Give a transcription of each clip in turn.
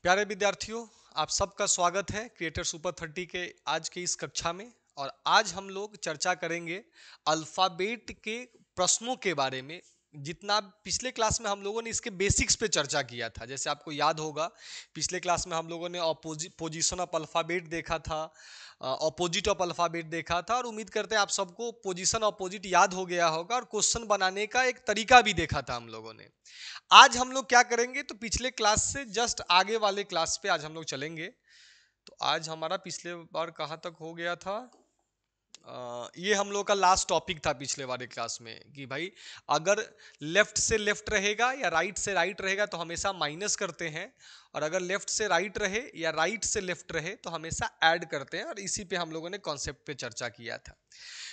प्यारे विद्यार्थियों आप सबका स्वागत है क्रिएटर सुपर थर्टी के आज के इस कक्षा में और आज हम लोग चर्चा करेंगे अल्फ़ाबेट के प्रश्नों के बारे में जितना पिछले क्लास में हम लोगों ने इसके बेसिक्स पे चर्चा किया था जैसे आपको याद होगा पिछले क्लास में हम लोगों ने पोजिशन ऑफ अल्फ़ाबेट देखा था ऑपोजिट ऑफ अल्फ़ाबेट देखा था और उम्मीद करते हैं आप सबको पोजिशन ऑपोजिट याद हो गया होगा और क्वेश्चन बनाने का एक तरीका भी देखा था हम लोगों ने आज हम लोग क्या करेंगे तो पिछले क्लास से जस्ट आगे वाले क्लास पे आज हम लोग चलेंगे तो आज हमारा पिछले बार कहाँ तक हो गया था ये हम लोग का लास्ट टॉपिक था पिछले वाले क्लास में कि भाई अगर लेफ्ट से लेफ्ट रहेगा या राइट से राइट रहेगा तो हमेशा माइनस करते हैं और अगर लेफ्ट से राइट रहे या राइट से लेफ्ट रहे तो हमेशा ऐड करते हैं और इसी पे हम लोगों ने कॉन्सेप्ट पे चर्चा किया था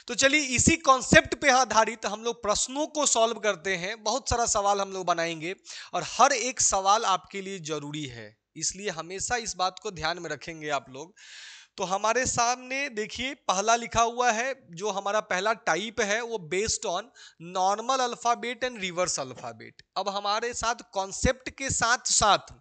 तो चलिए इसी कॉन्सेप्ट पे आधारित हम लोग प्रश्नों को सॉल्व करते हैं बहुत सारा सवाल हम लोग बनाएंगे और हर एक सवाल आपके लिए जरूरी है इसलिए हमेशा इस बात को ध्यान में रखेंगे आप लोग तो हमारे सामने देखिए पहला लिखा हुआ है जो हमारा पहला टाइप है वो based on normal alphabet and reverse alphabet अब हमारे साथ कॉन्सेप्ट के साथ साथ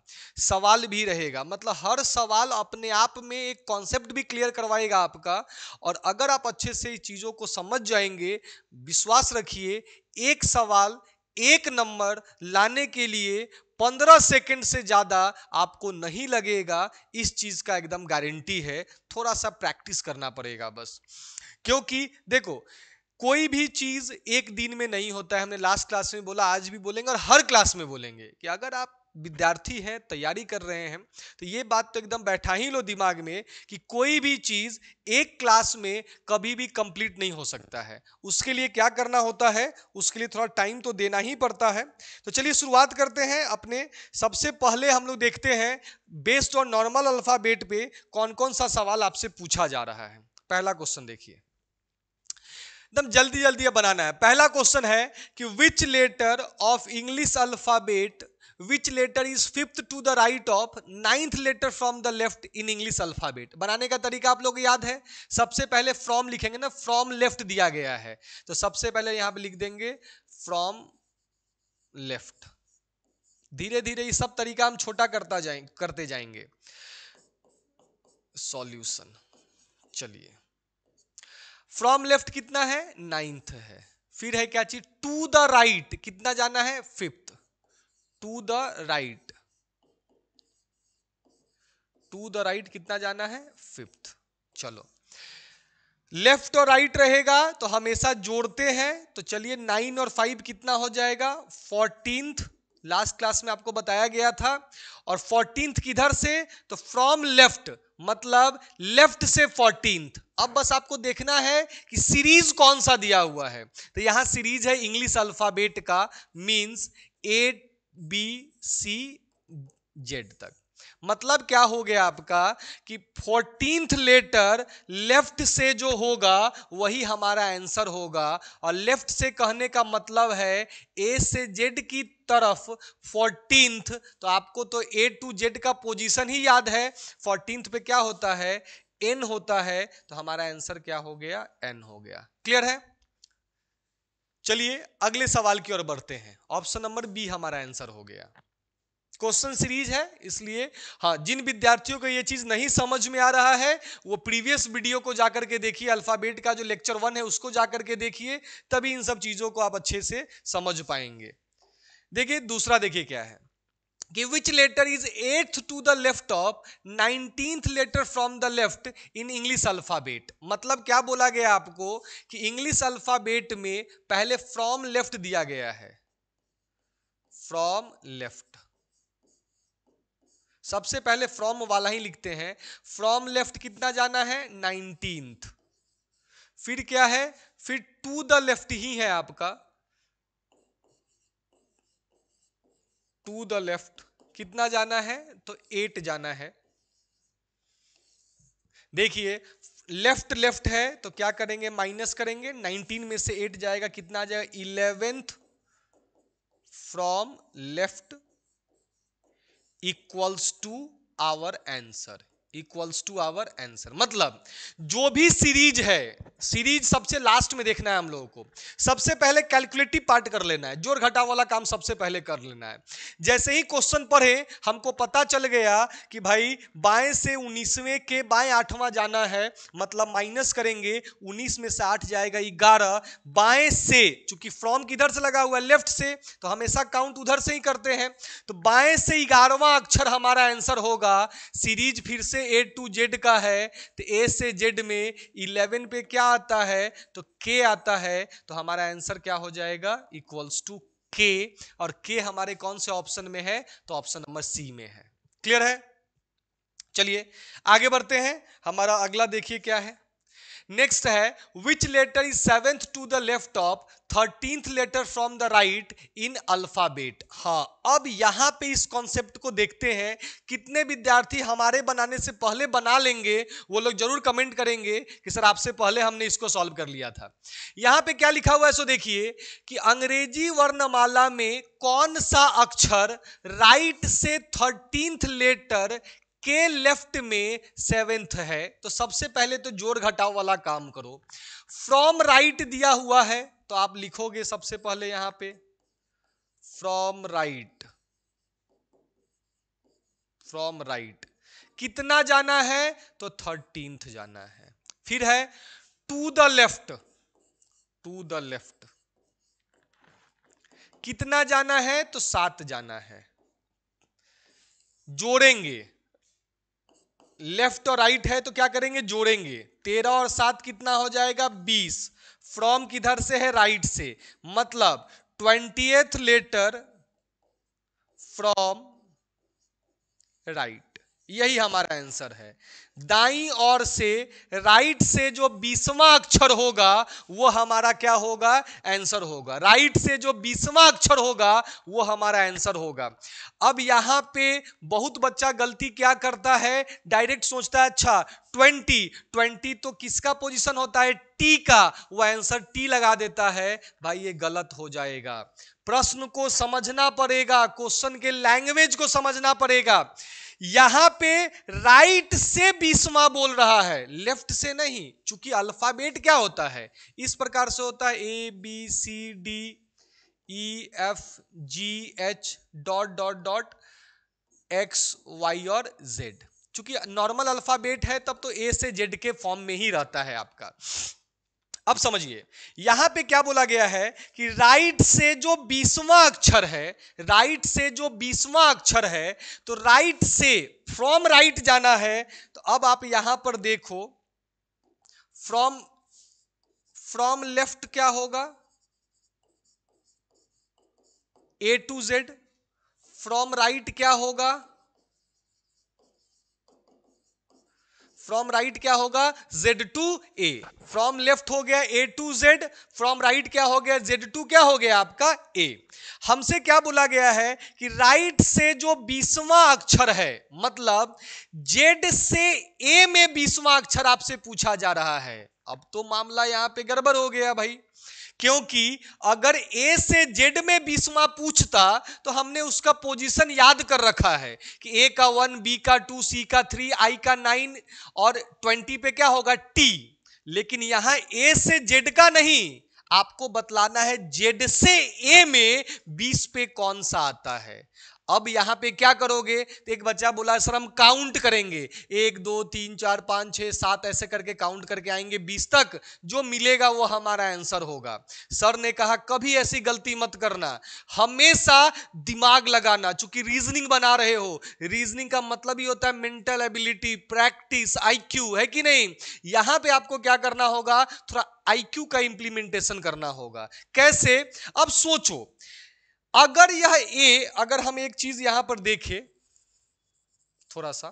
सवाल भी रहेगा मतलब हर सवाल अपने आप में एक कॉन्सेप्ट भी क्लियर करवाएगा आपका और अगर आप अच्छे से चीज़ों को समझ जाएंगे विश्वास रखिए एक सवाल एक नंबर लाने के लिए पंद्रह सेकंड से ज़्यादा आपको नहीं लगेगा इस चीज़ का एकदम गारंटी है थोड़ा सा प्रैक्टिस करना पड़ेगा बस क्योंकि देखो कोई भी चीज एक दिन में नहीं होता है हमने लास्ट क्लास में बोला आज भी बोलेंगे और हर क्लास में बोलेंगे कि अगर आप विद्यार्थी हैं तैयारी कर रहे हैं तो ये बात तो एकदम बैठा ही लो दिमाग में कि कोई भी चीज़ एक क्लास में कभी भी कंप्लीट नहीं हो सकता है उसके लिए क्या करना होता है उसके लिए थोड़ा टाइम तो देना ही पड़ता है तो चलिए शुरुआत करते हैं अपने सबसे पहले हम लोग देखते हैं बेस्ड ऑन नॉर्मल अल्फ़ाबेट पे कौन कौन सा सवाल आपसे पूछा जा रहा है पहला क्वेश्चन देखिए एकदम जल्दी जल्दी बनाना है पहला क्वेश्चन है कि which letter of English alphabet which letter is fifth to the right of ninth letter from the left in English alphabet बनाने का तरीका आप लोग याद है सबसे पहले फ्रॉम लिखेंगे ना फ्रॉम लेफ्ट दिया गया है तो सबसे पहले यहां पे लिख देंगे फ्रॉम लेफ्ट धीरे धीरे ये सब तरीका हम छोटा करता जाए करते जाएंगे सॉल्यूशन चलिए फ्रॉम लेफ्ट कितना है नाइन्थ है फिर है क्या चीज टू द राइट कितना जाना है fifth to the right to the right कितना जाना है फिफ्थ चलो लेफ्ट और राइट right रहेगा तो हमेशा जोड़ते हैं तो चलिए नाइन और फाइव कितना हो जाएगा फोर्टींथ लास्ट क्लास में आपको बताया गया था और फोर्टींथ किधर से तो फ्रॉम लेफ्ट मतलब लेफ्ट से फोर्टींथ अब बस आपको देखना है कि सीरीज कौन सा दिया हुआ है तो यहां सीरीज है इंग्लिश अल्फाबेट का means A B C Z तक मतलब क्या हो गया आपका कि फोर्टींथ लेटर लेफ्ट से जो होगा वही हमारा आंसर होगा और लेफ्ट से कहने का मतलब है ए से जेड की तरफ फोर्टींथ तो आपको तो ए टू जेड का पोजीशन ही याद है फोर्टींथ पे क्या होता है एन होता है तो हमारा आंसर क्या हो गया एन हो गया क्लियर है चलिए अगले सवाल की ओर बढ़ते हैं ऑप्शन नंबर बी हमारा आंसर हो गया क्वेश्चन सीरीज है इसलिए हाँ जिन विद्यार्थियों को यह चीज नहीं समझ में आ रहा है वो प्रीवियस वीडियो को जाकर के देखिए अल्फाबेट का जो लेक्चर वन है उसको जाकर के देखिए तभी इन सब चीजों को आप अच्छे से समझ पाएंगे देखिए दूसरा देखिए क्या है कि which letter is eighth to the left of nineteen letter from the left in English alphabet मतलब क्या बोला गया आपको कि इंग्लिश अल्फ़ाबेट में पहले फ्रॉम लेफ्ट दिया गया है फ्रॉम लेफ्ट सबसे पहले फ्रॉम वाला ही लिखते हैं फ्रॉम लेफ्ट कितना जाना है नाइनटीन फिर क्या है फिर टू द लेफ्ट ही है आपका टू द लेफ्ट कितना जाना है तो एट जाना है देखिए लेफ्ट लेफ्ट है तो क्या करेंगे माइनस करेंगे नाइनटीन में से एट जाएगा कितना आ जाएगा eleventh from left equals to our answer equals to our answer मतलब जो भी सीरीज है सीरीज सबसे लास्ट में देखना है हम लोगों को सबसे पहले कैलकुलेटिव पार्ट कर लेना है जोर घटा वाला काम सबसे पहले कर लेना है जैसे ही क्वेश्चन पढ़े हमको पता चल गया कि भाई बाएं से उन्नीसवें के बाएं आठवां जाना है मतलब माइनस करेंगे उन्नीस में से आठ जाएगा ग्यारह बाएं से चूंकि फ्रॉम किधर से लगा हुआ है लेफ्ट से तो हमेशा काउंट उधर से ही करते हैं तो बाएं से ग्यारहवा अक्षर हमारा आंसर होगा सीरीज फिर से से ए टू जेड का है तो ए से जेड में इलेवन पे क्या आता है तो के आता है तो हमारा आंसर क्या हो जाएगा इक्वल्स टू के और के हमारे कौन से ऑप्शन में है तो ऑप्शन नंबर सी में है क्लियर है चलिए आगे बढ़ते हैं हमारा अगला देखिए क्या है नेक्स्ट है which letter is seventh to the left of thirteenth letter from the right in alphabet हाँ अब यहाँ पे इस कॉन्सेप्ट को देखते हैं कितने विद्यार्थी हमारे बनाने से पहले बना लेंगे वो लोग जरूर कमेंट करेंगे कि सर आपसे पहले हमने इसको सॉल्व कर लिया था यहाँ पे क्या लिखा हुआ है सो देखिए कि अंग्रेजी वर्णमाला में कौन सा अक्षर राइट से थर्टींथ लेटर के लेफ्ट में सेवेंथ है तो सबसे पहले तो जोड़ घटाव वाला काम करो फ्रॉम राइट right दिया हुआ है तो आप लिखोगे सबसे पहले यहां पे फ्रॉम राइट फ्रॉम राइट कितना जाना है तो थर्टींथ जाना है फिर है to the left to the left कितना जाना है तो सात जाना है जोड़ेंगे लेफ्ट और राइट है तो क्या करेंगे जोड़ेंगे तेरह और सात कितना हो जाएगा बीस फ्रॉम किधर से है राइट right से मतलब ट्वेंटी लेटर फ्रॉम राइट यही हमारा आंसर है दाई और से राइट से जो बीसवा अक्षर होगा वो हमारा क्या होगा आंसर होगा राइट से जो बीसवा अक्षर होगा वो हमारा आंसर होगा अब यहाँ पे बहुत बच्चा गलती क्या करता है डायरेक्ट सोचता है अच्छा ट्वेंटी ट्वेंटी तो किसका पोजीशन होता है टी का वो आंसर टी लगा देता है भाई ये गलत हो जाएगा प्रश्न को समझना पड़ेगा क्वेश्चन के लैंग्वेज को समझना पड़ेगा यहां पे राइट से बीसवा बोल रहा है लेफ्ट से नहीं चूंकि अल्फाबेट क्या होता है इस प्रकार से होता है A B C D E F G H dot dot dot X Y और जेड चूंकि नॉर्मल अल्फाबेट है तब तो ए से जेड के फॉर्म में ही रहता है आपका अब समझिए यहां पे क्या बोला गया है कि राइट से जो बीसवां अक्षर है राइट से जो बीसवां अक्षर है तो राइट से फ्रॉम राइट जाना है तो अब आप यहां पर देखो फ्रॉम फ्रॉम लेफ्ट क्या होगा A to Z from right क्या होगा फ्रॉम राइट क्या होगा Z to A from left हो गया A to Z from right क्या हो गया जेड टू क्या हो गया आपका ए हमसे क्या बोला गया है कि राइट से जो बीसवा अक्षर है मतलब जेड से ए में बीसवा अक्षर आपसे पूछा जा रहा है अब तो मामला यहां पे गड़बड़ हो गया भाई क्योंकि अगर ए से जेड में बीसवा पूछता तो हमने उसका पोजीशन याद कर रखा है कि ए का वन बी का टू सी का थ्री आई का नाइन और ट्वेंटी पे क्या होगा टी लेकिन यहां ए से जेड का नहीं आपको बतलाना है जेड से ए में बीस पे कौन सा आता है अब यहाँ पे क्या करोगे तो एक बच्चा बोला सर हम काउंट करेंगे एक दो तीन चार पाँच छः सात ऐसे करके काउंट करके आएंगे बीस तक जो मिलेगा वो हमारा आंसर होगा सर ने कहा कभी ऐसी गलती मत करना हमेशा दिमाग लगाना चूंकि रीजनिंग बना रहे हो रीजनिंग का मतलब ही होता है मेंटल एबिलिटी प्रैक्टिस आई है कि नहीं यहाँ पर आपको क्या करना होगा थोड़ा आई का इंप्लीमेंटेशन करना होगा कैसे अब सोचो अगर यह ए अगर हम एक चीज यहां पर देखें थोड़ा सा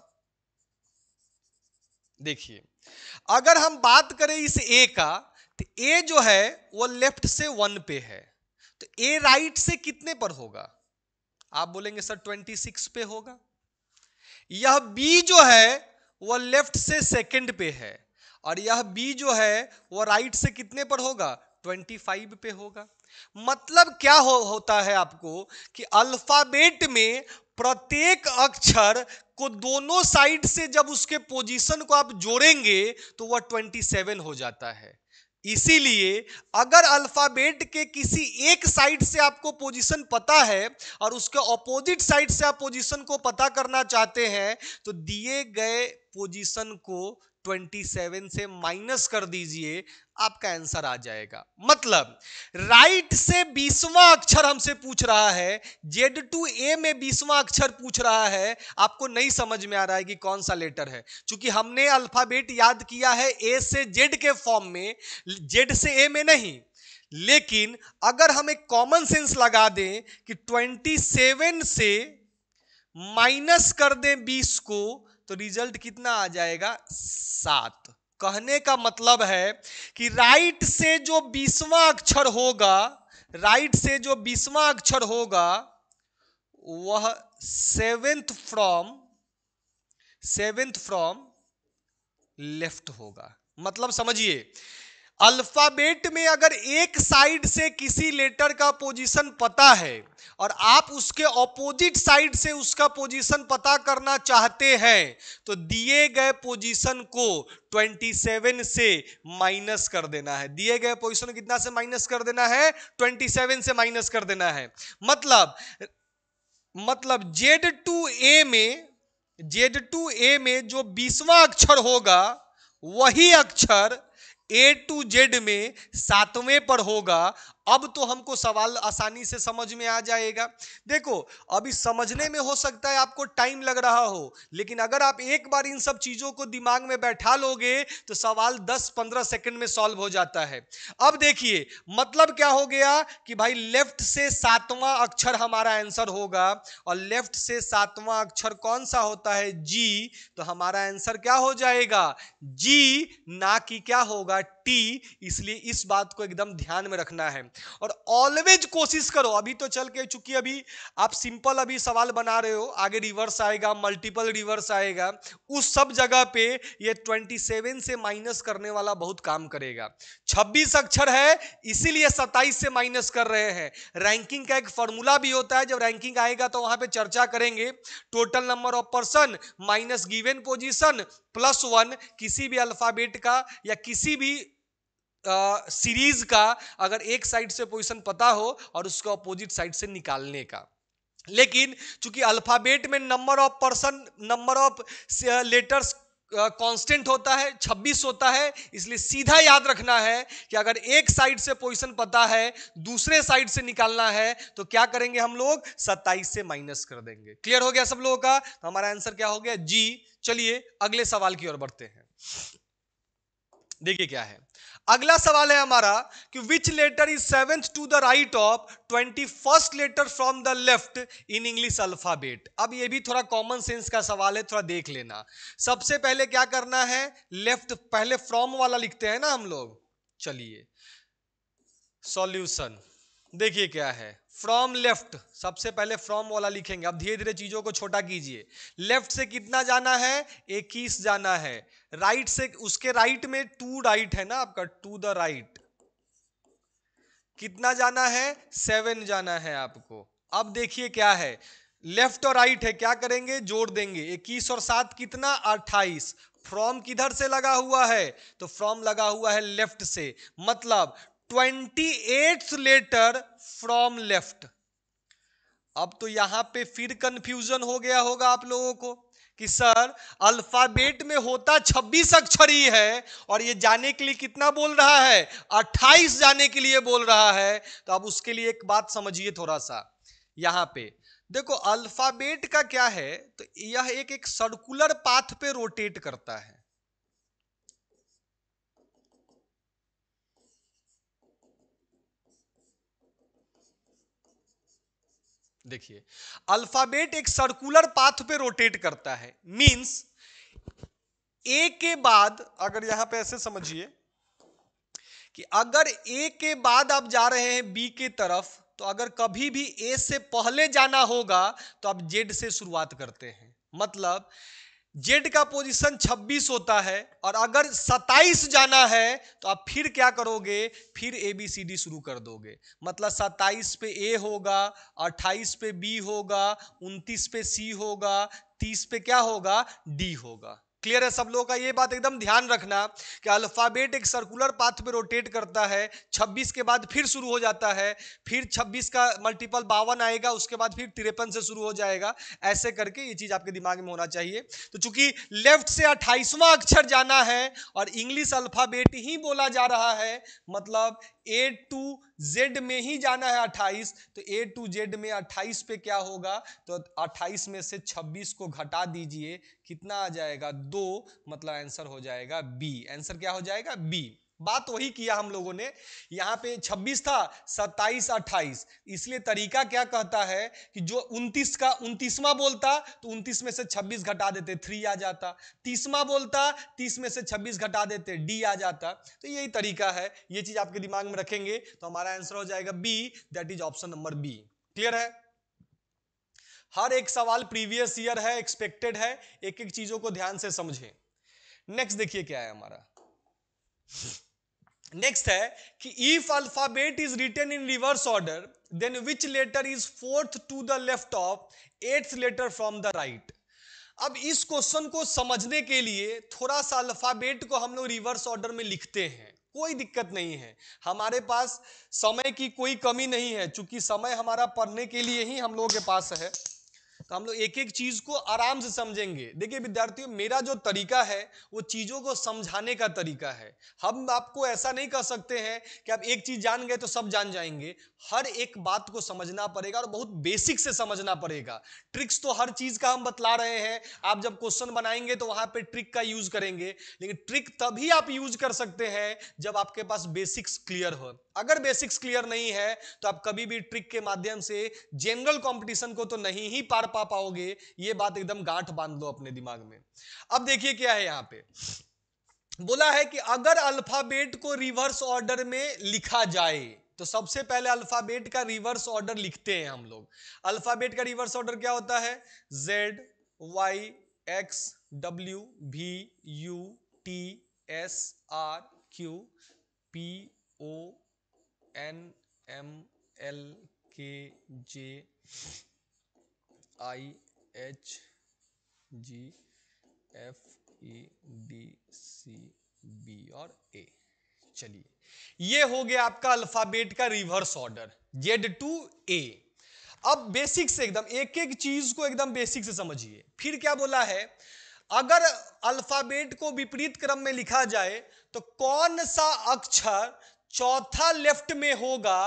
देखिए अगर हम बात करें इस ए का तो ए जो है वो लेफ्ट से वन पे है तो ए राइट से कितने पर होगा आप बोलेंगे सर ट्वेंटी सिक्स पे होगा यह बी जो है वह लेफ्ट से सेकंड पे है और यह बी जो है वह राइट से कितने पर होगा 25 पे होगा मतलब क्या हो, होता है आपको कि अल्फाबेट में प्रत्येक अक्षर को दोनों साइड से जब उसके पोजीशन को आप जोड़ेंगे तो वह 27 हो जाता है इसीलिए अगर अल्फाबेट के किसी एक साइड से आपको पोजीशन पता है और उसके ऑपोजिट साइड से आप पोजीशन को पता करना चाहते हैं तो दिए गए पोजीशन को 27 से माइनस कर दीजिए आपका आंसर आ जाएगा मतलब राइट से बीसवां अक्षर हमसे पूछ रहा है जेड टू ए में बीसवां अक्षर पूछ रहा है आपको नहीं समझ में आ रहा है कि कौन सा लेटर है क्योंकि हमने अल्फाबेट याद किया है ए से जेड के फॉर्म में जेड से ए में नहीं लेकिन अगर हम एक कॉमन सेंस लगा दें कि 27 से माइनस कर दें 20 को तो रिजल्ट कितना आ जाएगा सात कहने का मतलब है कि राइट से जो बीसवा अक्षर होगा राइट से जो बीसवा अक्षर होगा वह seventh from seventh from left होगा मतलब समझिए अल्फाबेट में अगर एक साइड से किसी लेटर का पोजीशन पता है और आप उसके ऑपोजिट साइड से उसका पोजीशन पता करना चाहते हैं तो दिए गए पोजीशन को 27 से माइनस कर देना है दिए गए पोजीशन कितना से माइनस कर देना है 27 से माइनस कर देना है मतलब मतलब जेड टू ए में जेड टू ए में जो बीसवा अक्षर होगा वही अक्षर ए टू जेड में सातवें पर होगा अब तो हमको सवाल आसानी से समझ में आ जाएगा देखो अभी समझने में हो सकता है आपको टाइम लग रहा हो लेकिन अगर आप एक बार इन सब चीज़ों को दिमाग में बैठा लोगे तो सवाल 10-15 सेकंड में सॉल्व हो जाता है अब देखिए मतलब क्या हो गया कि भाई लेफ्ट से सातवां अक्षर हमारा आंसर होगा और लेफ्ट से सातवां अक्षर कौन सा होता है जी तो हमारा आंसर क्या हो जाएगा जी ना कि क्या होगा टी इसलिए इस बात को एकदम ध्यान में रखना है और ऑलवेज कोशिश करो अभी तो चल के चूंकि अभी आप सिंपल अभी सवाल बना रहे हो आगे रिवर्स आएगा मल्टीपल रिवर्स आएगा उस सब जगह पे ये 27 से माइनस करने वाला बहुत काम करेगा 26 अक्षर है इसीलिए 27 से माइनस कर रहे हैं रैंकिंग का एक फॉर्मूला भी होता है जब रैंकिंग आएगा तो वहां पर चर्चा करेंगे total number of person minus given position plus one किसी भी अल्फाबेट का या किसी भी सीरीज का अगर एक साइड से पोजिशन पता हो और उसको अपोजिट साइड से निकालने का लेकिन चूंकि अल्फाबेट में number of person number of letters constant होता है 26 होता है इसलिए सीधा याद रखना है कि अगर एक साइड से पोजीशन पता है दूसरे साइड से निकालना है तो क्या करेंगे हम लोग 27 से माइनस कर देंगे क्लियर हो गया सब लोगों का तो हमारा आंसर क्या हो गया जी चलिए अगले सवाल की ओर बढ़ते हैं देखिए क्या है अगला सवाल है हमारा कि which letter is seventh to the right of twenty first letter from the left in English alphabet अब ये भी थोड़ा कॉमन सेंस का सवाल है थोड़ा देख लेना सबसे पहले क्या करना है लेफ्ट पहले फ्रॉम वाला लिखते हैं ना हम लोग चलिए सॉल्यूशन देखिए क्या है फ्रॉम लेफ्ट सबसे पहले फ्रॉम वाला लिखेंगे अब धीरे धीरे चीजों को छोटा कीजिए लेफ्ट से कितना जाना है इक्कीस जाना है राइट से उसके राइट में टू राइट है ना आपका टू द राइट कितना जाना है सेवन जाना है आपको अब देखिए क्या है लेफ्ट और राइट है क्या करेंगे जोड़ देंगे इक्कीस और सात कितना अट्ठाईस फ्रॉम किधर से लगा हुआ है तो फ्रॉम लगा हुआ है लेफ्ट से मतलब twenty eight letter from left अब तो यहां पे फिर कंफ्यूजन हो गया होगा आप लोगों को कि सर अल्फाबेट में होता 26 अक्षर ही है और ये जाने के लिए कितना बोल रहा है 28 जाने के लिए बोल रहा है तो अब उसके लिए एक बात समझिए थोड़ा सा यहां पे देखो अल्फाबेट का क्या है तो यह एक एक सर्कुलर पाथ पे रोटेट करता है देखिए अल्फाबेट एक सर्कुलर पाथ पे रोटेट करता है मींस ए के बाद अगर यहां पे ऐसे समझिए कि अगर ए के बाद आप जा रहे हैं बी के तरफ तो अगर कभी भी ए से पहले जाना होगा तो आप जेड से शुरुआत करते हैं मतलब जेड का पोजीशन 26 होता है और अगर 27 जाना है तो आप फिर क्या करोगे फिर ए बी सी डी शुरू कर दोगे मतलब 27 पे ए होगा 28 पे बी होगा 29 पे सी होगा 30 पे क्या होगा डी होगा क्लियर है सब लोगों का ये बात एकदम ध्यान रखना कि अल्फ़ाबेट एक सर्कुलर पाथ पे रोटेट करता है 26 के बाद फिर शुरू हो जाता है फिर 26 का मल्टीपल बावन आएगा उसके बाद फिर तिरपन से शुरू हो जाएगा ऐसे करके ये चीज़ आपके दिमाग में होना चाहिए तो चूंकि लेफ्ट से अट्ठाईसवां अक्षर जाना है और इंग्लिश अल्फ़ाबेट ही बोला जा रहा है मतलब ए टू जेड में ही जाना है 28 तो ए टू जेड में 28 पे क्या होगा तो 28 में से 26 को घटा दीजिए कितना आ जाएगा दो मतलब आंसर हो जाएगा बी आंसर क्या हो जाएगा बी बात वही किया हम लोगों ने यहाँ पे 26 था 27 28 इसलिए तरीका क्या कहता है कि जो 29 का 29वां बोलता तो 29 में से 26 घटा देते थ्री आ जाता 30वां बोलता 30 में से 26 घटा देते डी आ जाता तो यही तरीका है ये चीज आपके दिमाग में रखेंगे तो हमारा आंसर हो जाएगा B that is option number B clear है हर एक सवाल प्रीवियस ईयर है एक्सपेक्टेड है एक एक चीजों को ध्यान से समझें नेक्स्ट देखिए क्या है हमारा नेक्स्ट है कि if alphabet is return in reverse order then which letter is fourth to the left of eighth letter from the right अब इस क्वेश्चन को समझने के लिए थोड़ा सा अल्फाबेट को हम लोग रिवर्स ऑर्डर में लिखते हैं कोई दिक्कत नहीं है हमारे पास समय की कोई कमी नहीं है चूंकि समय हमारा पढ़ने के लिए ही हम लोगों के पास है तो हम लोग एक एक चीज को आराम से समझेंगे देखिए विद्यार्थियों मेरा जो तरीका है वो चीजों को समझाने का तरीका है हम आपको ऐसा नहीं कह सकते हैं कि आप एक चीज जान गए तो सब जान जाएंगे हर एक बात को समझना पड़ेगा और बहुत बेसिक से समझना पड़ेगा ट्रिक्स तो हर चीज का हम बतला रहे हैं आप जब क्वेश्चन बनाएंगे तो वहां पर ट्रिक का यूज करेंगे लेकिन ट्रिक तभी आप यूज कर सकते हैं जब आपके पास बेसिक्स क्लियर हो अगर बेसिक्स क्लियर नहीं है तो आप कभी भी ट्रिक के माध्यम से जनरल कॉम्पिटिशन को तो नहीं ही पार पा पाओगे ये बात एकदम गांठ बांध लो अपने दिमाग में अब देखिए क्या है यहाँ पे बोला है कि अगर अल्फाबेट को रिवर्स ऑर्डर में लिखा जाए तो सबसे पहले अल्फाबेट का रिवर्स ऑर्डर लिखते हैं हम लोग अल्फाबेट का रिवर्स ऑर्डर क्या होता है Z Y X W V U T S R Q P O N M L K J I H G F E D C B और ए चलिए ये हो गया आपका अल्फाबेट का reverse order Z to A अब basic से एकदम एक एक चीज को एकदम बेसिक से समझिए फिर क्या बोला है अगर अल्फाबेट को विपरीत क्रम में लिखा जाए तो कौन सा अक्षर चौथा लेफ्ट में होगा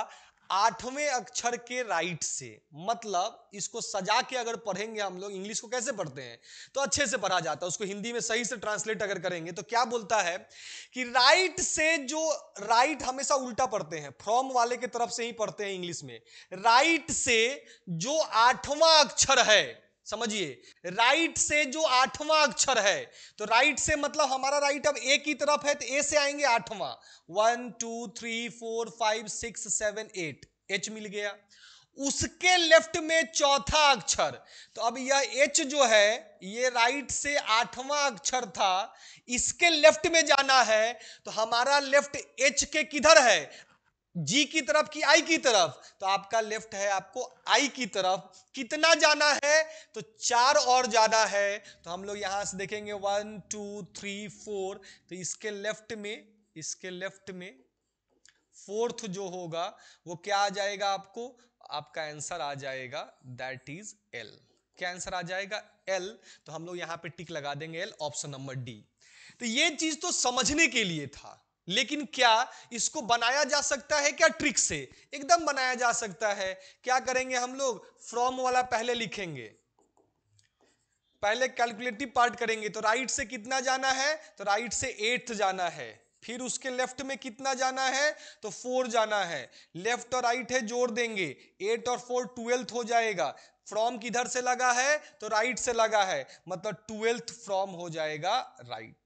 आठवें अक्षर के राइट से मतलब इसको सजा के अगर पढ़ेंगे हम लोग इंग्लिश को कैसे पढ़ते हैं तो अच्छे से पढ़ा जाता है उसको हिंदी में सही से ट्रांसलेट अगर करेंगे तो क्या बोलता है कि राइट से जो राइट हमेशा उल्टा पढ़ते हैं फ्रॉम वाले के तरफ से ही पढ़ते हैं इंग्लिश में राइट से जो आठवां अक्षर है समझिए राइट से जो आठवां अक्षर है तो राइट से मतलब हमारा राइट अब ए की तरफ है तो ए से आएंगे आठवां one two three four five six seven eight H मिल गया उसके लेफ्ट में चौथा अक्षर तो अब यह एच जो है ये राइट से आठवां अक्षर था इसके लेफ्ट में जाना है तो हमारा लेफ्ट एच के किधर है जी की तरफ की आई की तरफ तो आपका लेफ्ट है आपको आई की तरफ कितना जाना है तो चार और जाना है तो हम लोग यहां से देखेंगे वन टू थ्री फोर तो इसके लेफ्ट में इसके लेफ्ट में फोर्थ जो होगा वो क्या आ जाएगा आपको आपका आंसर आ जाएगा दैट इज एल क्या आंसर आ जाएगा एल तो हम लोग यहां पर टिक लगा देंगे एल ऑप्शन नंबर डी तो ये चीज तो समझने के लिए था लेकिन क्या इसको बनाया जा सकता है क्या ट्रिक से एकदम बनाया जा सकता है क्या करेंगे हम लोग फ्रॉम वाला पहले लिखेंगे पहले कैलकुलेटिव पार्ट करेंगे तो राइट से कितना जाना है तो राइट से एट्थ जाना है फिर उसके लेफ्ट में कितना जाना है तो फोर जाना है लेफ्ट और राइट है जोड़ देंगे एट और फोर ट्वेल्थ हो जाएगा फ्रॉम किधर से लगा है तो राइट से लगा है मतलब ट्वेल्थ फ्रॉम हो जाएगा राइट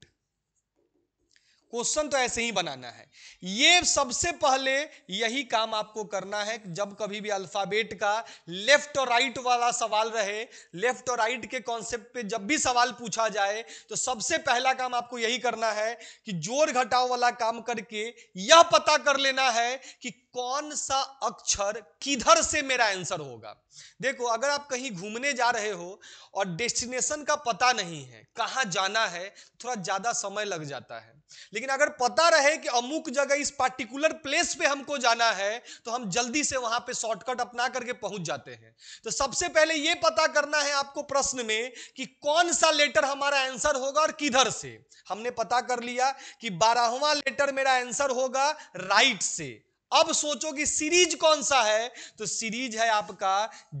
क्वेश्चन तो ऐसे ही बनाना है ये सबसे पहले यही काम आपको करना है जब कभी भी अल्फाबेट का लेफ्ट और राइट वाला सवाल रहे लेफ्ट और राइट के कॉन्सेप्ट पे जब भी सवाल पूछा जाए तो सबसे पहला काम आपको यही करना है कि जोर घटाव वाला काम करके यह पता कर लेना है कि कौन सा अक्षर किधर से मेरा आंसर होगा देखो अगर आप कहीं घूमने जा रहे हो और डेस्टिनेशन का पता नहीं है कहाँ जाना है थोड़ा ज़्यादा समय लग जाता है लेकिन अगर पता रहे कि अमुक जगह इस पार्टिकुलर प्लेस पे हमको जाना है तो हम जल्दी से वहां पे शॉर्टकट अपना करके पहुंच जाते हैं तो सबसे पहले यह पता करना है आपको प्रश्न में कि कौन सा लेटर हमारा आंसर होगा और किधर से हमने पता कर लिया कि बारहवा लेटर मेरा आंसर होगा राइट से अब सोचो कि सीरीज कौन सा है तो सीरीज है आपका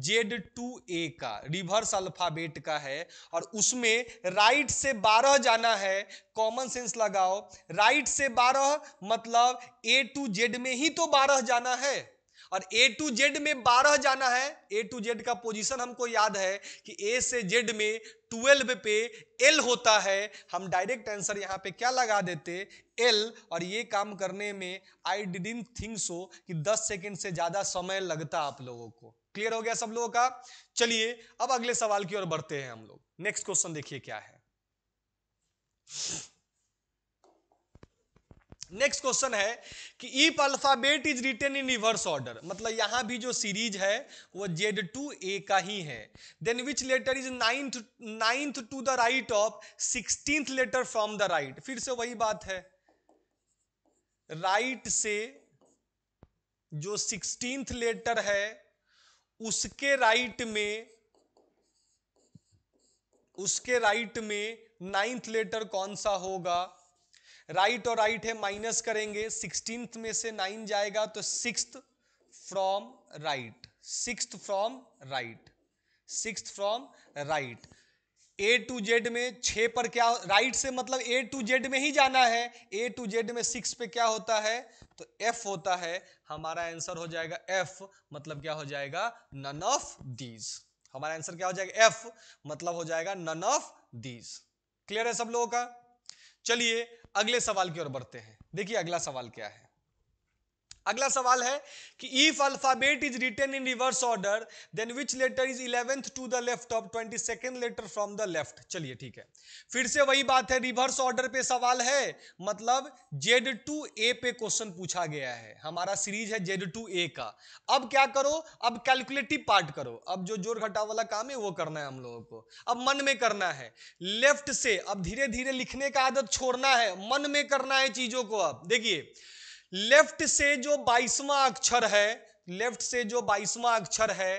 जेड टू ए का रिवर्स अल्फाबेट का है और उसमें राइट से बारह जाना है कॉमन सेंस लगाओ राइट से बारह मतलब ए टू जेड में ही तो बारह जाना है और ए टू जेड में बारह जाना है ए टू जेड का पोजीशन हमको याद है कि ए से जेड में ट्वेल्व पे एल होता है हम डायरेक्ट आंसर यहाँ पे क्या लगा देते एल और ये काम करने में आई डिडेंट थिंक सो कि दस सेकेंड से ज़्यादा समय लगता आप लोगों को क्लियर हो गया सब लोगों का चलिए अब अगले सवाल की ओर बढ़ते हैं हम लोग नेक्स्ट क्वेश्चन देखिए क्या है नेक्स्ट क्वेश्चन है कि if alphabet is written in reverse order मतलब यहाँ भी जो सीरीज है वो जेड टू ए का ही है then which letter is ninth ninth to the right of sixteenth letter from the right फिर से वही बात है राइट right से जो सिक्सटींथ लेटर है उसके राइट right में उसके राइट right में नाइन्थ लेटर कौन सा होगा राइट और राइट है माइनस करेंगे सिक्सटींथ में से नाइन जाएगा तो six from right six from right six from right A to Z में छ पर क्या राइट से मतलब ए टू जेड में ही जाना है ए टू जेड में सिक्स पे क्या होता है तो एफ होता है हमारा आंसर हो जाएगा एफ मतलब क्या हो जाएगा नन ऑफ दीज हमारा आंसर क्या हो जाएगा एफ मतलब हो जाएगा नन ऑफ दीज क्लियर है सब लोगों का चलिए अगले सवाल की ओर बढ़ते हैं देखिए अगला सवाल क्या है अगला सवाल है कि if alphabet is return in reverse order then which letter is eleventh to the left of twenty second letter from the left चलिए ठीक है फिर से वही बात है रिवर्स ऑर्डर पे सवाल है मतलब जेड टू ए पे क्वेश्चन पूछा गया है हमारा सीरीज है जेड टू ए का अब क्या करो अब कैलकुलेटिव पार्ट करो अब जो जोर घटाव वाला काम है वो करना है हम लोगों को अब मन में करना है लेफ्ट से अब धीरे धीरे लिखने का आदत छोड़ना है मन में करना है चीजों को अब देखिए लेफ्ट से जो बाईसवां अक्षर है लेफ्ट से जो बाईसवां अक्षर है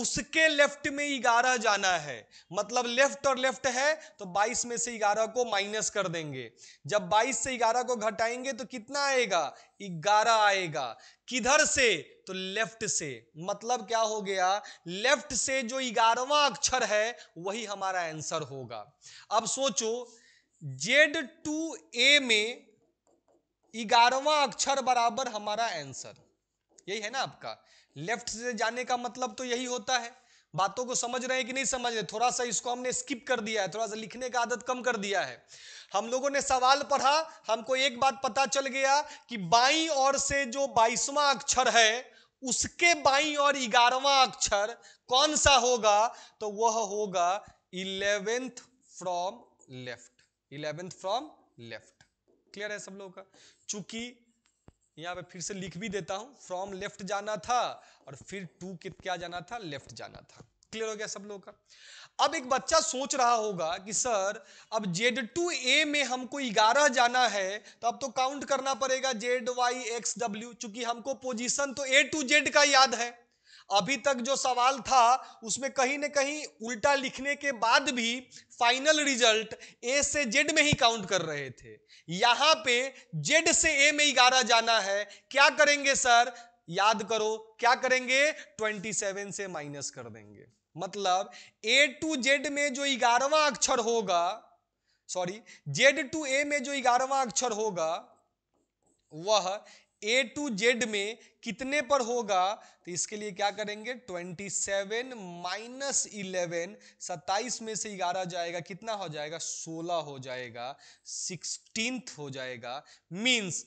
उसके लेफ्ट में ग्यारह जाना है मतलब लेफ्ट और लेफ्ट है तो 22 में से ग्यारह को माइनस कर देंगे जब 22 से ग्यारह को घटाएंगे तो कितना आएगा ग्यारह आएगा किधर से तो लेफ्ट से मतलब क्या हो गया लेफ्ट से जो ग्यारहवा अक्षर है वही हमारा आंसर होगा अब सोचो जेड टू ए में ग्यारहवा अक्षर बराबर हमारा आंसर यही है ना आपका लेफ्ट से जाने का मतलब तो यही होता है बातों को समझ रहे हैं कि नहीं समझ रहे थोड़ा सा इसको हमने स्किप कर दिया है थोड़ा सा लिखने का आदत कम कर दिया है हम लोगों ने सवाल पढ़ा हमको एक बात पता चल गया कि बाई और से जो बाईसवां अक्षर है उसके बाई और ग्यारहवा अक्षर कौन सा होगा तो वह होगा eleventh from left eleventh from left clear है सब लोगों का चूंकि यहाँ पे फिर से लिख भी देता हूँ फ्रॉम लेफ्ट जाना था और फिर टू कित क्या जाना था लेफ्ट जाना था क्लियर हो गया सब लोगों का अब एक बच्चा सोच रहा होगा कि सर अब जेड टू ए में हमको ग्यारह जाना है तो अब तो काउंट करना पड़ेगा जेड वाई एक्स डब्ल्यू चूंकि हमको पोजीशन तो ए टू जेड का याद है अभी तक जो सवाल था उसमें कहीं ना कहीं उल्टा लिखने के बाद भी फाइनल रिजल्ट ए से जेड में ही काउंट कर रहे थे यहां पे जेड से ए में ग्यारह जाना है क्या करेंगे सर याद करो क्या करेंगे 27 से माइनस कर देंगे मतलब ए टू जेड में जो ग्यारहवा अक्षर होगा सॉरी जेड टू ए में जो ग्यारहवा अक्षर होगा वह ए टू जेड में कितने पर होगा तो इसके लिए क्या करेंगे 27 सेवन माइनस इलेवन सत्ताईस में से 11 जाएगा कितना हो जाएगा 16 हो जाएगा सिक्सटीन हो जाएगा मीन्स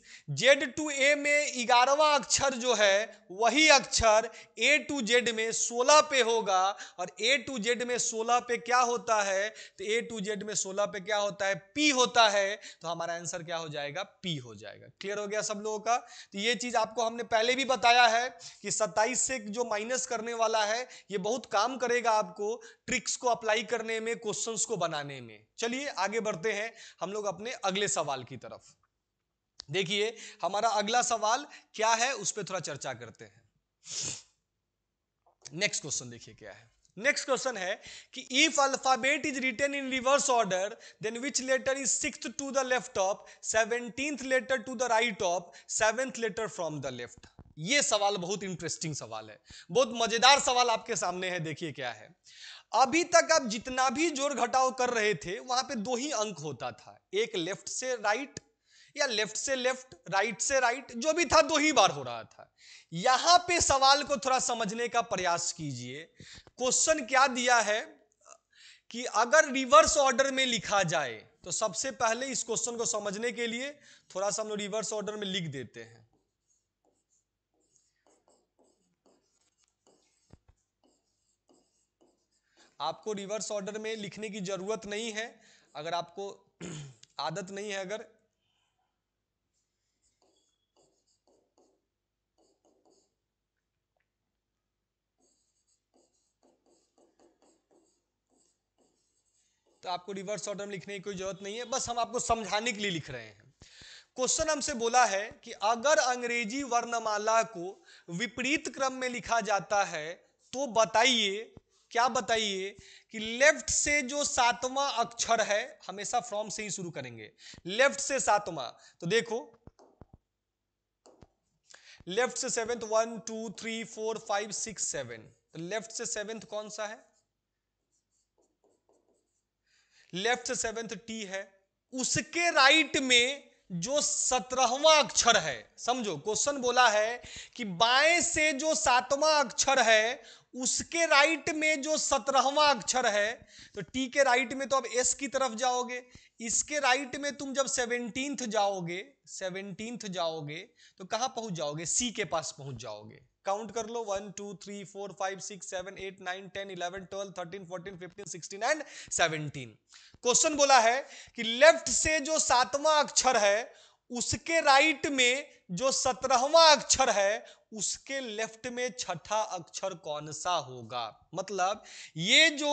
जेड टू ए में ग्यारहवा अक्षर जो है वही अक्षर ए टू जेड में 16 पे होगा और ए टू जेड में 16 पे क्या होता है तो ए टू जेड में 16 पे क्या होता है पी होता है तो हमारा आंसर क्या हो जाएगा पी हो जाएगा क्लियर हो गया सब लोगों का तो ये चीज आपको हमने पहले भी बताया है कि सत्ताईस प्राइस से जो माइनस करने वाला है ये बहुत काम करेगा आपको ट्रिक्स को अप्लाई करने में क्वेश्चंस को बनाने में चलिए आगे बढ़ते हैं हम लोग अपने अगले सवाल की तरफ देखिए हमारा अगला सवाल क्या है उस पर थोड़ा चर्चा करते हैं नेक्स्ट क्वेश्चन देखिए क्या है नेक्स्ट क्वेश्चन है कि if alphabet is return in reverse order then which letter is six to the left top seventeenth letter to the right top seventh letter from the left ये सवाल बहुत interesting सवाल है बहुत मजेदार सवाल आपके सामने है देखिए क्या है अभी तक आप जितना भी जोर घटाव कर रहे थे वहां पे दो ही अंक होता था एक लेफ्ट से राइट या लेफ्ट से लेफ्ट राइट से राइट जो भी था दो ही बार हो रहा था यहां पे सवाल को थोड़ा समझने का प्रयास कीजिए क्वेश्चन क्या दिया है कि अगर रिवर्स ऑर्डर में लिखा जाए तो सबसे पहले इस क्वेश्चन को समझने के लिए थोड़ा सा हम लोग रिवर्स ऑर्डर में लिख देते हैं आपको रिवर्स ऑर्डर में लिखने की ज़रूरत नहीं है अगर आपको आदत नहीं है अगर तो आपको रिवर्स ऑर्डर में लिखने की कोई जरूरत नहीं है बस हम आपको समझाने के लिए लिख रहे हैं क्वेश्चन हमसे बोला है कि अगर अंग्रेजी वर्णमाला को विपरीत क्रम में लिखा जाता है तो बताइए क्या बताइए कि लेफ्ट से जो सातवां अक्षर है हमेशा फ्रॉम से ही शुरू करेंगे लेफ्ट से सातवां तो देखो लेफ्ट से seventh one two three four five six seven तो लेफ्ट से सेवेंथ कौन सा है लेफ्ट से सेवेंथ टी है उसके राइट में जो सत्रहवा अक्षर है समझो क्वेश्चन बोला है कि बाएं से जो सातवां अक्षर है उसके राइट में जो सत्रहवा अक्षर है तो टी के राइट में तो अब एस की तरफ जाओगे इसके राइट में तुम जब सेवनटींथ जाओगे सेवनटींथ जाओगे तो कहां पहुंच जाओगे सी के पास पहुंच जाओगे काउंट कर लो one two three four five six seven eight nine ten eleven twelve thirteen fourteen fifteen sixteen and seventeen question बोला है कि लेफ्ट से जो सातवां अक्षर है उसके राइट में जो सत्रहवा अक्षर है उसके लेफ्ट में छठा अक्षर कौन सा होगा मतलब ये जो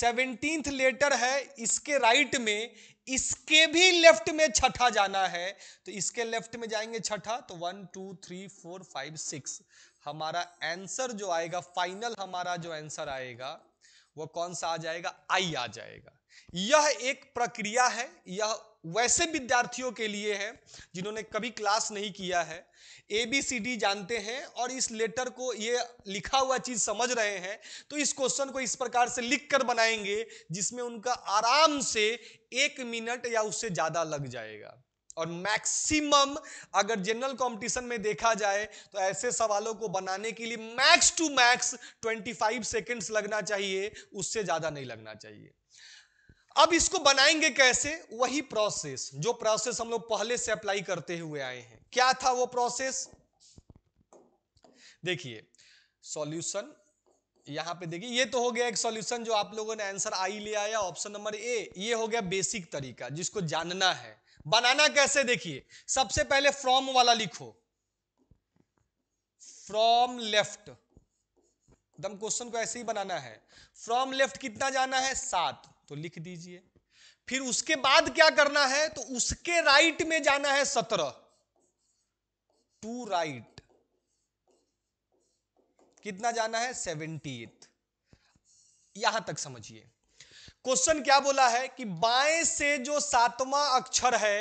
सेवनटींथ लेटर है इसके राइट में इसके भी लेफ्ट में छठा जाना है तो इसके लेफ्ट में जाएंगे छठा तो one two three four five six हमारा आंसर जो आएगा फाइनल हमारा जो आंसर आएगा वो कौन सा आ जाएगा आई आ जाएगा यह एक प्रक्रिया है यह वैसे विद्यार्थियों के लिए है जिन्होंने कभी क्लास नहीं किया है ए बी सी डी जानते हैं और इस लेटर को ये लिखा हुआ चीज समझ रहे हैं तो इस क्वेश्चन को इस प्रकार से लिख कर बनाएंगे जिसमें उनका आराम से एक मिनट या उससे ज्यादा लग जाएगा और मैक्सिमम अगर जनरल कंपटीशन में देखा जाए तो ऐसे सवालों को बनाने के लिए मैक्स टू मैक्स 25 सेकंड्स लगना चाहिए उससे ज्यादा नहीं लगना चाहिए अब इसको बनाएंगे कैसे वही प्रोसेस जो प्रोसेस हम लोग पहले से अप्लाई करते हुए आए हैं क्या था वो प्रोसेस देखिए सॉल्यूशन यहां पे देखिए ये तो हो गया एक सॉल्यूशन जो आप लोगों ने आंसर आई ले आया ऑप्शन नंबर ए ये हो गया बेसिक तरीका जिसको जानना है बनाना कैसे देखिए सबसे पहले फ्रॉम वाला लिखो फ्रॉम लेफ्ट एकदम क्वेश्चन को ऐसे ही बनाना है फ्रॉम लेफ्ट कितना जाना है सात तो लिख दीजिए फिर उसके बाद क्या करना है तो उसके राइट में जाना है सत्रह टू राइट कितना जाना है सेवेंटी यहां तक समझिए क्वेश्चन क्या बोला है कि बाएं से जो सातवां अक्षर है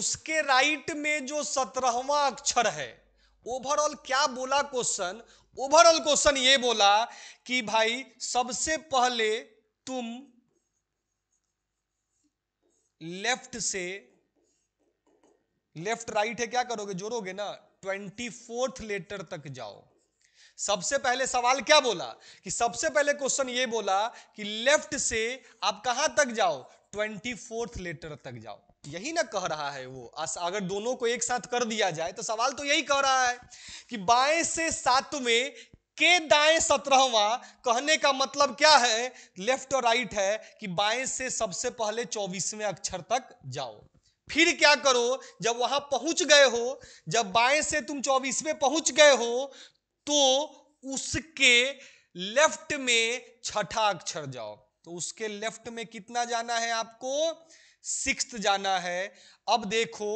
उसके राइट में जो सत्रहवा अक्षर है ओवरऑल क्या बोला क्वेश्चन ओवरऑल क्वेश्चन ये बोला कि भाई सबसे पहले तुम लेफ्ट से लेफ्ट राइट है क्या करोगे जोड़ोगे ना ट्वेंटी फोर्थ लेटर तक जाओ सबसे पहले सवाल क्या बोला कि सबसे पहले क्वेश्चन ये बोला कि लेफ्ट से आप कहां तक जाओ ट्वेंटी फोर्थ लेटर तक जाओ यही ना कह रहा है वो अगर दोनों को एक साथ कर दिया जाए तो सवाल तो यही कह रहा है कि बाएं से सातवें के दाएं सत्रहवा कहने का मतलब क्या है लेफ्ट और राइट है कि बाएं से सबसे पहले चौबीसवें अक्षर तक जाओ फिर क्या करो जब वहां पहुंच गए हो जब बाएं से तुम चौबीसवें पहुंच गए हो तो उसके लेफ्ट में छठा अक्षर जाओ तो उसके लेफ्ट में कितना जाना है आपको सिक्स जाना है अब देखो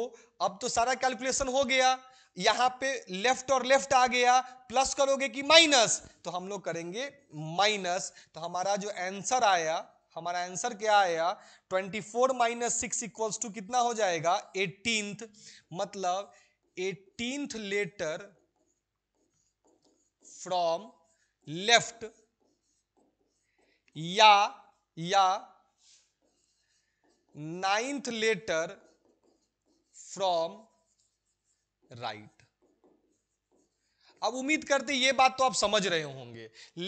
अब तो सारा कैलकुलेशन हो गया यहां पे लेफ्ट और लेफ्ट आ गया प्लस करोगे कि माइनस तो हम लोग करेंगे माइनस तो हमारा जो आंसर आया हमारा आंसर क्या आया 24 four minus six equals to कितना हो जाएगा एटीन मतलब एटीन लेटर फ्रॉम लेफ्ट या या नाइन्थ लेटर फ्रॉम right अब उम्मीद करते ये बात तो आप समझ रहे होंगे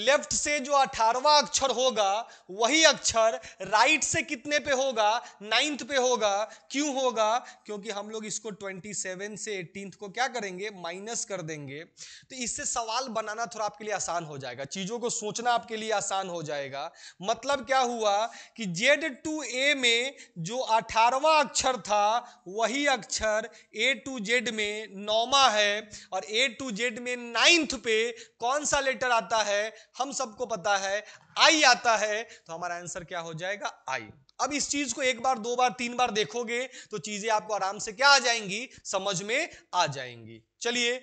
लेफ्ट से जो अठारवा अक्षर होगा वही अक्षर राइट से कितने पे होगा नाइन्थ पे होगा क्यों होगा क्योंकि हम लोग इसको ट्वेंटी सेवन से एटीन को क्या करेंगे माइनस कर देंगे तो इससे सवाल बनाना थोड़ा आपके लिए आसान हो जाएगा चीजों को सोचना आपके लिए आसान हो जाएगा मतलब क्या हुआ कि जेड टू ए में जो अठारवा अक्षर था वही अक्षर ए टू जेड में नौमा है और ए टू जेड में नाइन्थ पे कौन सा लेटर आता है हम सबको पता है आई आता है तो हमारा आंसर क्या हो जाएगा आई अब इस चीज को एक बार दो बार तीन बार देखोगे तो चीजें आपको आराम से क्या आ जाएंगी समझ में आ जाएंगी चलिए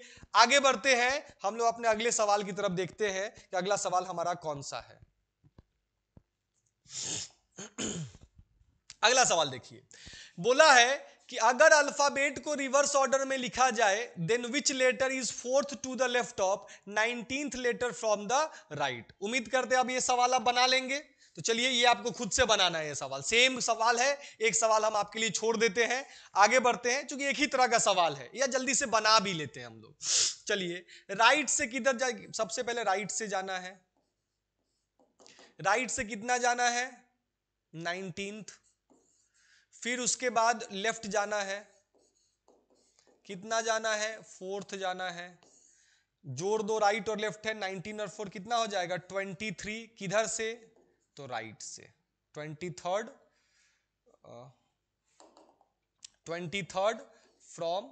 आगे बढ़ते हैं हम लोग अपने अगले सवाल की तरफ देखते हैं कि अगला सवाल हमारा कौन सा है अगला सवाल देखिए बोला है कि अगर अल्फाबेट को रिवर्स ऑर्डर में लिखा जाए then which letter is fourth to the left of nineteen letter from the right उम्मीद करते हैं अब ये सवाल आप बना लेंगे तो चलिए ये आपको खुद से बनाना है ये सवाल सेम सवाल है एक सवाल हम आपके लिए छोड़ देते हैं आगे बढ़ते हैं क्योंकि एक ही तरह का सवाल है या जल्दी से बना भी लेते हैं हम लोग चलिए राइट से किधर जाएगी सबसे पहले राइट से जाना है राइट से कितना जाना है नाइनटीन्थ फिर उसके बाद लेफ्ट जाना है कितना जाना है फोर्थ जाना है जोर दो राइट और लेफ्ट है नाइनटीन और फोर कितना हो जाएगा ट्वेंटी थ्री किधर से तो राइट से twenty third twenty third from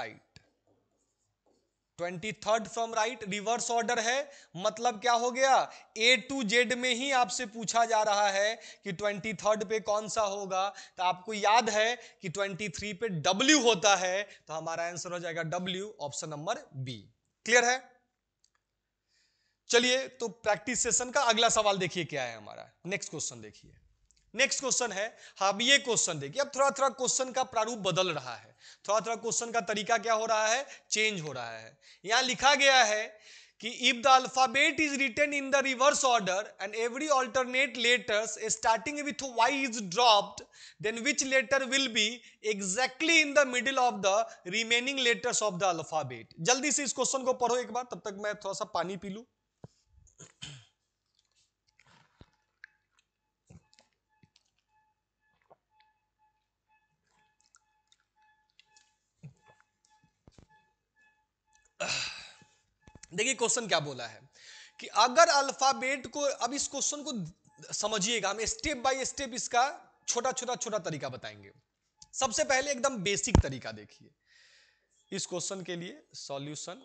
right twenty third from right reverse order है मतलब क्या हो गया ए टू जेड में ही आपसे पूछा जा रहा है कि ट्वेंटी थर्ड पे कौन सा होगा तो आपको याद है कि ट्वेंटी थ्री पे डब्ल्यू होता है तो हमारा आंसर हो जाएगा W option number B clear है चलिए तो प्रैक्टिस सेशन का अगला सवाल देखिए क्या है हमारा नेक्स्ट क्वेश्चन देखिए नेक्स्ट क्वेश्चन है हम हाँ, ये क्वेश्चन देखिए अब थोड़ा थोड़ा क्वेश्चन का प्रारूप बदल रहा है थोड़ा थोड़ा क्वेश्चन का तरीका क्या हो रहा है चेंज हो रहा है यहां लिखा गया है कि if the alphabet is return in the reverse order and every alternate letters starting with Y is dropped then which letter will be exactly in the middle of the remaining letters of the alphabet जल्दी से इस question को पढ़ो एक बार तब तक मैं थोड़ा सा पानी पी लू देखिए क्वेश्चन क्या बोला है कि अगर अल्फाबेट को अब इस क्वेश्चन को समझिएगा हम स्टेप बाय स्टेप इसका छोटा छोटा छोटा तरीका बताएंगे सबसे पहले एकदम बेसिक तरीका देखिए इस क्वेश्चन के लिए सॉल्यूशन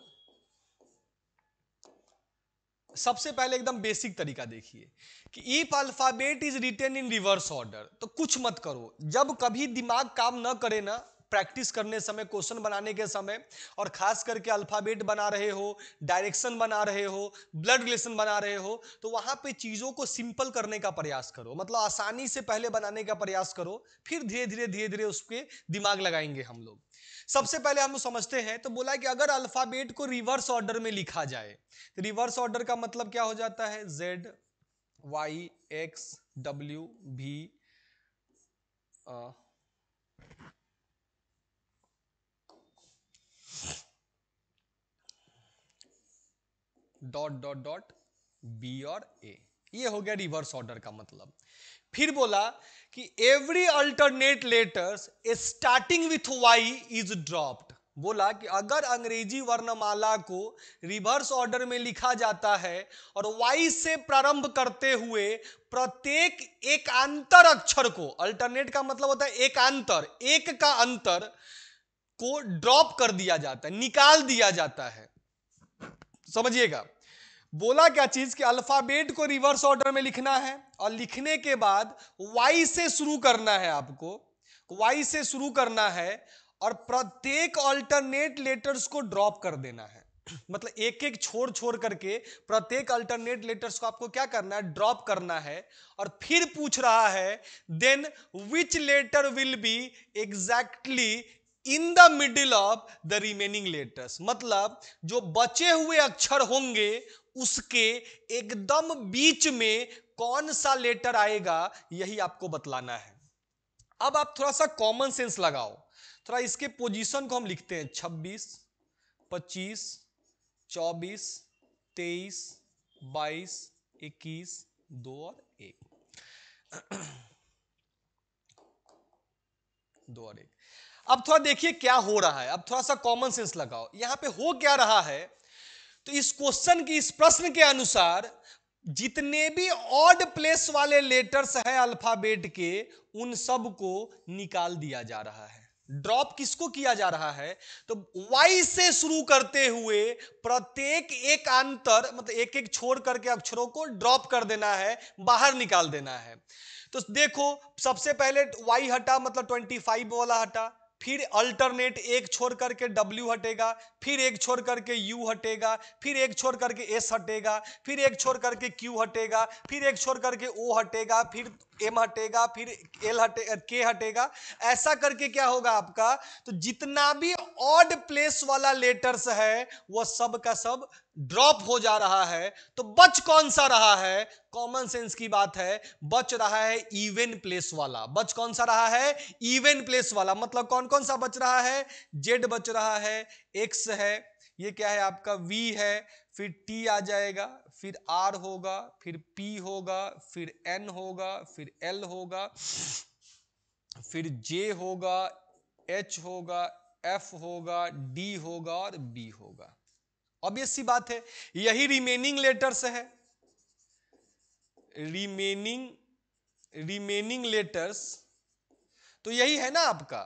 सबसे पहले एकदम बेसिक तरीका देखिए कि if alphabet is written in reverse order तो कुछ मत करो जब कभी दिमाग काम ना करे ना प्रैक्टिस करने समय क्वेश्चन बनाने के समय और खास करके अल्फ़ाबेट बना रहे हो डायरेक्शन बना रहे हो ब्लड रिलेशन बना रहे हो तो वहाँ पे चीज़ों को सिंपल करने का प्रयास करो मतलब आसानी से पहले बनाने का प्रयास करो फिर धीरे धीरे धीरे धीरे उसके दिमाग लगाएंगे हम लोग सबसे पहले हम समझते हैं तो बोला कि अगर अल्फ़ाबेट को रिवर्स ऑर्डर में लिखा जाए तो रिवर्स ऑर्डर का मतलब क्या हो जाता है Z Y X W V dot dot dot B और ए ये हो गया रिवर्स ऑर्डर का मतलब फिर बोला कि every alternate letters starting with Y is dropped बोला कि अगर अंग्रेजी वर्णमाला को रिवर्स ऑर्डर में लिखा जाता है और वाई से प्रारंभ करते हुए प्रत्येक एक अंतर अक्षर को अल्टरनेट का मतलब होता है एक अंतर एक का अंतर को ड्रॉप कर दिया जाता है निकाल दिया जाता है समझिएगा बोला क्या चीज कि अल्फाबेट को रिवर्स ऑर्डर में लिखना है और लिखने के बाद वाई से शुरू करना है आपको वाई से शुरू करना है और प्रत्येक अल्टरनेट लेटर्स को ड्रॉप कर देना है मतलब एक एक छोड़ छोड़ करके प्रत्येक अल्टरनेट लेटर्स को आपको क्या करना है ड्रॉप करना है और फिर पूछ रहा है then which letter will be exactly in the middle of the remaining letters मतलब जो बचे हुए अक्षर होंगे उसके एकदम बीच में कौन सा लेटर आएगा यही आपको बतलाना है अब आप थोड़ा सा कॉमन सेंस लगाओ थोड़ा इसके पोजीशन को हम लिखते हैं 26, 25, 24, 23, 22, 21, 2 और 1 दो और एक अब थोड़ा देखिए क्या हो रहा है अब थोड़ा सा कॉमन सेंस लगाओ यहां पे हो क्या रहा है तो इस क्वेश्चन की इस प्रश्न के अनुसार जितने भी ऑड प्लेस वाले लेटर्स है अल्फाबेट के उन सब को निकाल दिया जा रहा है ड्रॉप किसको किया जा रहा है तो वाई से शुरू करते हुए प्रत्येक एक अंतर मतलब एक एक छोड़ करके अक्षरों को ड्रॉप कर देना है बाहर निकाल देना है तो देखो सबसे पहले वाई हटा मतलब 25 वाला हटा फिर अल्टरनेट एक छोड़ करके W हटेगा फिर एक छोड़ करके U हटेगा फिर एक छोड़ करके S हटेगा फिर एक छोड़ करके Q हटेगा फिर एक छोड़ करके O हटेगा फिर एम हटेगा फिर एल हटे के हटेगा ऐसा करके क्या होगा आपका तो जितना भी ऑड प्लेस वाला लेटर्स है वह सब का सब ड्रॉप हो जा रहा है तो बच कौन सा रहा है कॉमन सेंस की बात है बच रहा है इवेन प्लेस वाला बच कौन सा रहा है इवेन प्लेस वाला मतलब कौन कौन सा बच रहा है जेड बच रहा है एक्स है ये क्या है आपका वी है फिर टी आ जाएगा फिर आर होगा फिर पी होगा फिर एन होगा फिर एल होगा फिर जे होगा एच होगा एफ होगा डी होगा और बी होगा ये सी बात है यही रिमेनिंग लेटर्स है रिमेनिंग रिमेनिंग लेटर्स तो यही है ना आपका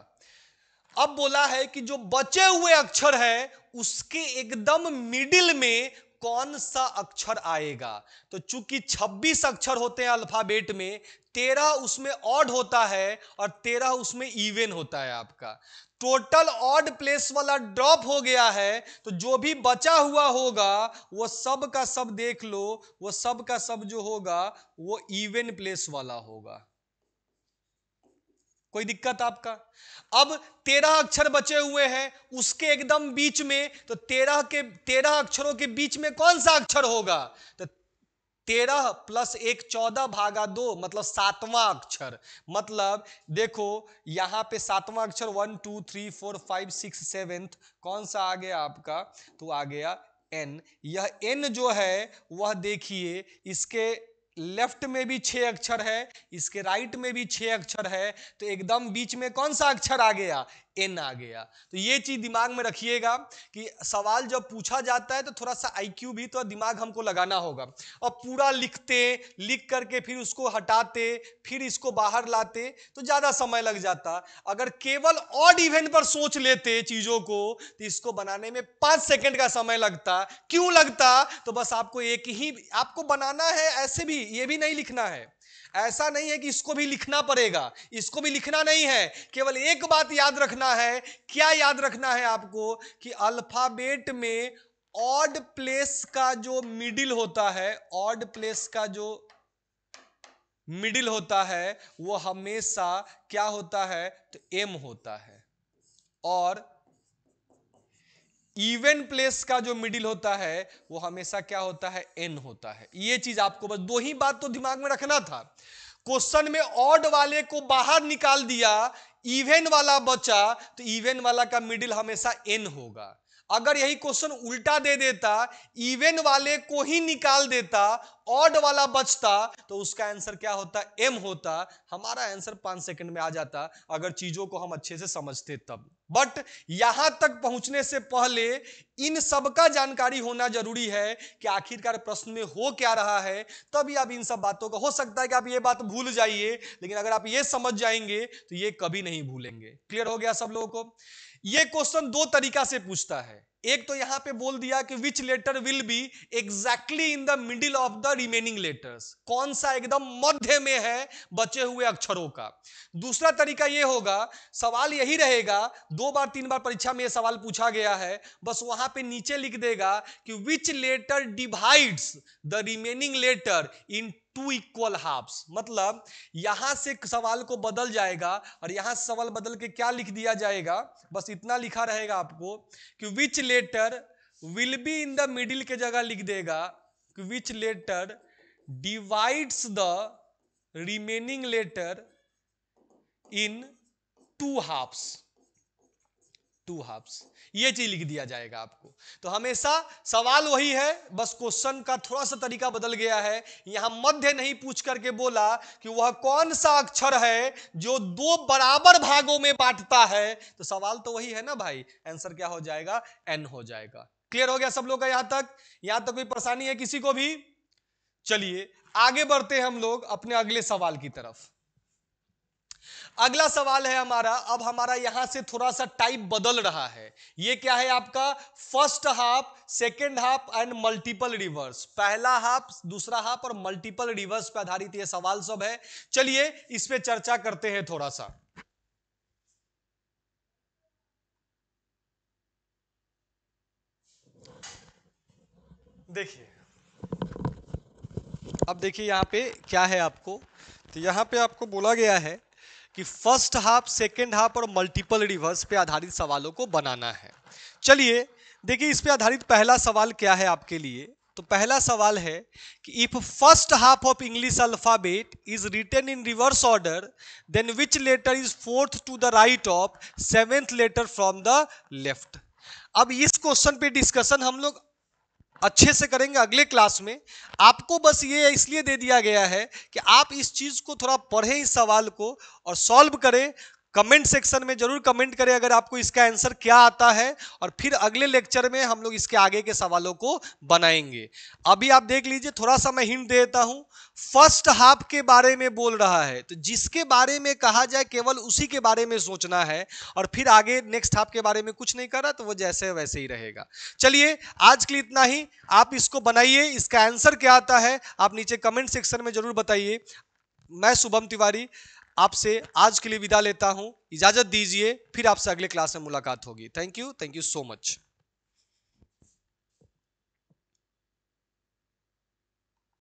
अब बोला है कि जो बचे हुए अक्षर है उसके एकदम मिडिल में कौन सा अक्षर आएगा तो चूंकि 26 अक्षर होते हैं अल्फाबेट में तेरह उसमें ऑड होता है और तेरह उसमें इवेन होता है आपका टोटल ऑड प्लेस वाला ड्रॉप हो गया है तो जो भी बचा हुआ होगा वो सब का सब देख लो वो सब का सब जो होगा वो इवेन प्लेस वाला होगा कोई दिक्कत आपका अब तेरह अक्षर बचे हुए हैं उसके एकदम बीच में तो तेरह के तेरह अक्षरों के बीच में कौन सा अक्षर होगा तो तेरह प्लस एक चौदह भागा दो मतलब सातवां अक्षर मतलब देखो यहां पे सातवां अक्षर one two three four five six seventh कौन सा आ गया आपका तो आ गया एन यह एन जो है वह देखिए इसके लेफ्ट में भी छह अक्षर है इसके राइट में भी छह अक्षर है तो एकदम बीच में कौन सा अक्षर आ गया एन आ गया तो ये चीज दिमाग में रखिएगा कि सवाल जब पूछा जाता है तो थोड़ा सा आईक्यू भी तो दिमाग हमको लगाना होगा और पूरा लिखते लिख करके फिर उसको हटाते फिर इसको बाहर लाते तो ज़्यादा समय लग जाता अगर केवल ऑड इवेंट पर सोच लेते चीज़ों को तो इसको बनाने में पांच सेकेंड का समय लगता क्यों लगता तो बस आपको एक ही आपको बनाना है ऐसे भी ये भी नहीं लिखना है ऐसा नहीं है कि इसको भी लिखना पड़ेगा इसको भी लिखना नहीं है केवल एक बात याद रखना है क्या याद रखना है आपको कि अल्फाबेट में ऑड प्लेस का जो मिडिल होता है ऑड प्लेस का जो मिडिल होता है वो हमेशा क्या होता है तो एम होता है और इवन प्लेस का जो मिडिल होता है वो हमेशा क्या होता है एन होता है ये चीज आपको बस दो ही बात तो दिमाग में रखना था क्वेश्चन में ऑड वाले को बाहर निकाल दिया इवेन वाला बचा तो इवेन वाला का मिडिल हमेशा एन होगा अगर यही क्वेश्चन उल्टा दे देता इवेन वाले को ही निकाल देता ऑड वाला बचता तो उसका आंसर क्या होता एम होता हमारा आंसर पांच सेकंड में आ जाता अगर चीजों को हम अच्छे से समझते तब बट यहां तक पहुंचने से पहले इन सब का जानकारी होना जरूरी है कि आखिरकार प्रश्न में हो क्या रहा है तभी आप इन सब बातों का हो सकता है कि आप ये बात भूल जाइए लेकिन अगर आप ये समझ जाएंगे तो ये कभी नहीं भूलेंगे क्लियर हो गया सब लोगों को ये क्वेश्चन दो तरीका से पूछता है एक तो यहां पे बोल दिया कि which letter will be exactly in the middle of the remaining letters कौन सा एकदम मध्य में है बचे हुए अक्षरों का दूसरा तरीका यह होगा सवाल यही रहेगा दो बार तीन बार परीक्षा में यह सवाल पूछा गया है बस वहां पे नीचे लिख देगा कि which letter divides the remaining letter in two equal halves मतलब यहां से सवाल को बदल जाएगा और यहां सवाल बदल के क्या लिख दिया जाएगा बस इतना लिखा रहेगा आपको कि which letter will be in the middle के जगह लिख देगा कि which letter divides the remaining letter in two halves two halves ये चीज लिख दिया जाएगा आपको तो हमेशा सवाल वही है बस क्वेश्चन का थोड़ा सा तरीका बदल गया है यहां मध्य नहीं पूछ करके बोला कि वह कौन सा अक्षर है जो दो बराबर भागों में बांटता है तो सवाल तो वही है ना भाई आंसर क्या हो जाएगा एन हो जाएगा क्लियर हो गया सब लोग का यहां तक यहां तक कोई परेशानी है किसी को भी चलिए आगे बढ़ते हम लोग अपने अगले सवाल की तरफ अगला सवाल है हमारा अब हमारा यहां से थोड़ा सा टाइप बदल रहा है ये क्या है आपका first half second half and multiple reverse पहला हाफ दूसरा हाफ और मल्टीपल रिवर्स पर आधारित ये सवाल सब है चलिए इस पर चर्चा करते हैं थोड़ा सा देखिए अब देखिए यहाँ पे क्या है आपको तो यहाँ पे आपको बोला गया है कि फर्स्ट हाफ सेकेंड हाफ और मल्टीपल रिवर्स पे आधारित सवालों को बनाना है चलिए देखिए इस पे आधारित पहला सवाल क्या है आपके लिए तो पहला सवाल है कि if first half of English alphabet is return in reverse order then which letter is fourth to the right of seventh letter from the left अब इस क्वेश्चन पे डिस्कशन हम लोग अच्छे से करेंगे अगले क्लास में आपको बस ये इसलिए दे दिया गया है कि आप इस चीज़ को थोड़ा पढ़ें इस सवाल को और सॉल्व करें कमेंट सेक्शन में जरूर कमेंट करें अगर आपको इसका आंसर क्या आता है और फिर अगले लेक्चर में हम लोग इसके आगे के सवालों को बनाएंगे अभी आप देख लीजिए थोड़ा सा मैं हिंट देता हूं फर्स्ट हाफ के बारे में बोल रहा है तो जिसके बारे में कहा जाए केवल उसी के बारे में सोचना है और फिर आगे नेक्स्ट हाफ के बारे में कुछ नहीं कर रहा तो वो जैसे वैसे ही रहेगा चलिए आज के लिए इतना ही आप इसको बनाइए इसका आंसर क्या आता है आप नीचे कमेंट सेक्शन में जरूर बताइए मैं शुभम तिवारी आपसे आज के लिए विदा लेता हूं इजाजत दीजिए फिर आपसे अगले क्लास में मुलाकात होगी thank you thank you so much